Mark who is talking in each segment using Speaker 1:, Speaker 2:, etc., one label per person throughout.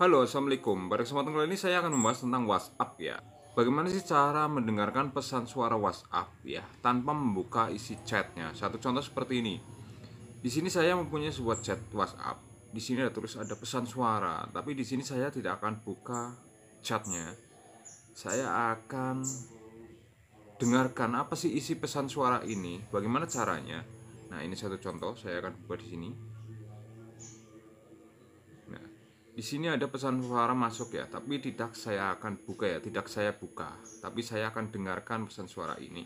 Speaker 1: Halo, Assalamualaikum. Pada kesempatan kali ini saya akan membahas tentang WhatsApp ya. Bagaimana sih cara mendengarkan pesan suara WhatsApp ya, tanpa membuka isi chatnya. Satu contoh seperti ini. Di sini saya mempunyai sebuah chat WhatsApp. Di sini ada tulis ada pesan suara, tapi di sini saya tidak akan buka chatnya. Saya akan dengarkan apa sih isi pesan suara ini, bagaimana caranya. Nah, ini satu contoh, saya akan buka di sini. di sini ada pesan suara masuk ya, tapi tidak saya akan buka ya, tidak saya buka, tapi saya akan dengarkan pesan suara ini.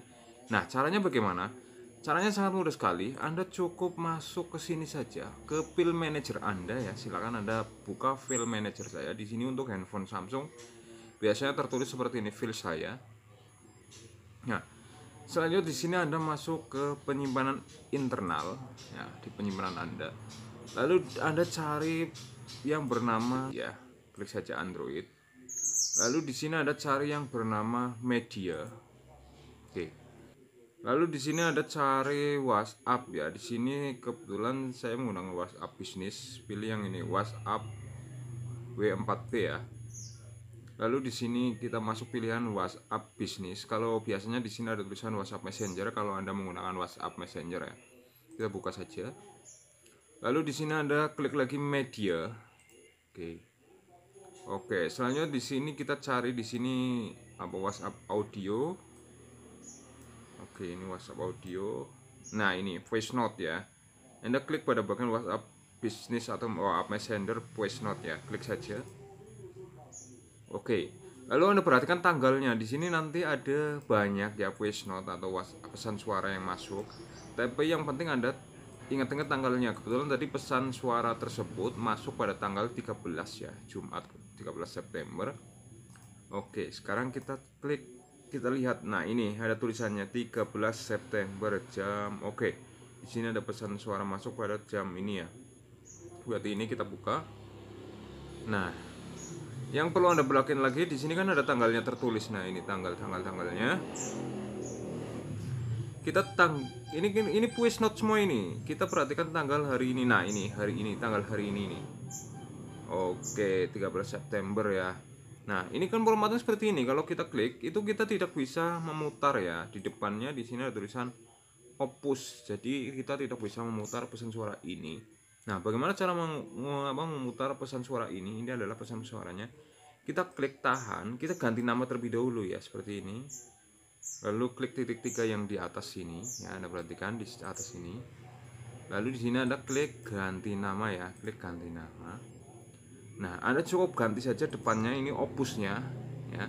Speaker 1: Nah, caranya bagaimana? Caranya sangat mudah sekali. Anda cukup masuk ke sini saja, ke file manager Anda ya. Silakan Anda buka file manager saya di sini untuk handphone Samsung. Biasanya tertulis seperti ini file saya. Nah, selanjutnya di sini Anda masuk ke penyimpanan internal ya, di penyimpanan Anda lalu anda cari yang bernama ya klik saja Android lalu di sini ada cari yang bernama media oke lalu di sini ada cari WhatsApp ya di sini kebetulan saya menggunakan WhatsApp bisnis pilih yang ini WhatsApp w 4 t ya lalu di sini kita masuk pilihan WhatsApp bisnis kalau biasanya di sini ada tulisan WhatsApp Messenger kalau anda menggunakan WhatsApp Messenger ya kita buka saja lalu di sini Anda klik lagi media oke oke selanjutnya di sini kita cari di sini apa WhatsApp audio oke ini WhatsApp audio nah ini voice note ya Anda klik pada bagian WhatsApp bisnis atau oh, WhatsApp Messenger voice note ya klik saja oke Lalu Anda perhatikan tanggalnya. Di sini nanti ada banyak ya voice note atau pesan suara yang masuk. Tapi yang penting Anda Ingat-ingat tanggalnya. Kebetulan tadi pesan suara tersebut masuk pada tanggal 13 ya, Jumat 13 September. Oke, sekarang kita klik kita lihat. Nah, ini ada tulisannya 13 September jam oke. Di sini ada pesan suara masuk pada jam ini ya. Berarti ini kita buka. Nah, yang perlu Anda belakin lagi di sini kan ada tanggalnya tertulis. Nah, ini tanggal tanggal tanggalnya kita tang ini ini puis not semua ini kita perhatikan tanggal hari ini nah ini hari ini tanggal hari ini nih oke 13 September ya nah ini kan formatnya seperti ini kalau kita klik itu kita tidak bisa memutar ya di depannya di sini ada tulisan opus jadi kita tidak bisa memutar pesan suara ini nah bagaimana cara mem memutar pesan suara ini ini adalah pesan suaranya kita klik tahan kita ganti nama terlebih dahulu ya seperti ini lalu klik titik tiga yang di atas sini ya anda perhatikan di atas sini lalu di sini anda klik ganti nama ya klik ganti nama nah anda cukup ganti saja depannya ini opusnya ya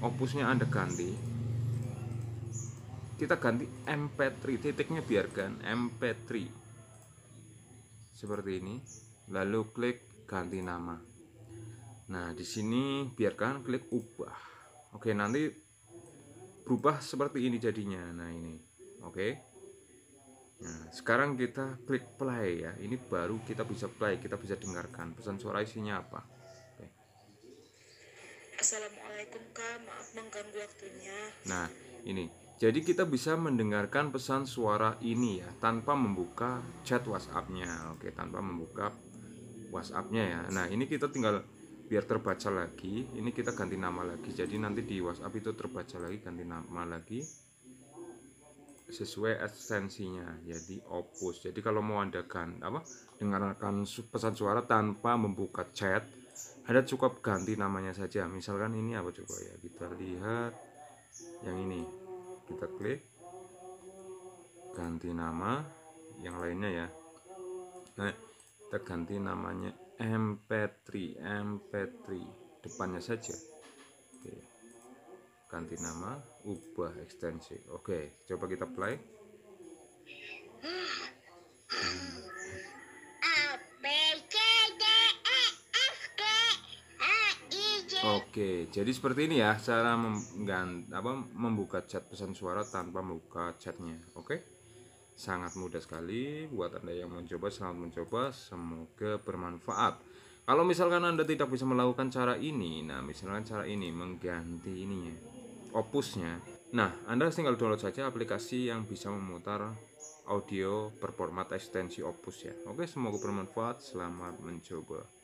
Speaker 1: opusnya anda ganti kita ganti mp3 titiknya biarkan mp3 seperti ini lalu klik ganti nama nah di sini biarkan klik ubah oke nanti berubah seperti ini jadinya nah ini oke okay. nah sekarang kita klik play ya ini baru kita bisa play kita bisa dengarkan pesan suara isinya apa okay. Assalamualaikum kak maaf mengganggu waktunya nah ini jadi kita bisa mendengarkan pesan suara ini ya tanpa membuka chat WhatsApp-nya oke okay, tanpa membuka WhatsApp-nya ya nah ini kita tinggal biar terbaca lagi ini kita ganti nama lagi jadi nanti di WhatsApp itu terbaca lagi ganti nama lagi sesuai esensinya jadi opus jadi kalau mau anda kan apa dengarkan pesan suara tanpa membuka chat ada cukup ganti namanya saja misalkan ini apa coba ya kita lihat yang ini kita klik ganti nama yang lainnya ya nah kita ganti namanya mp3 mp3 depannya saja oke ganti nama ubah ekstensi oke coba kita play Oke, jadi seperti ini ya cara mengganti, apa, membuka chat pesan suara tanpa membuka chatnya. Oke sangat mudah sekali buat anda yang mencoba selamat mencoba semoga bermanfaat kalau misalkan anda tidak bisa melakukan cara ini nah misalkan cara ini mengganti ininya opusnya nah anda tinggal download saja aplikasi yang bisa memutar audio berformat ekstensi opus ya oke semoga bermanfaat selamat mencoba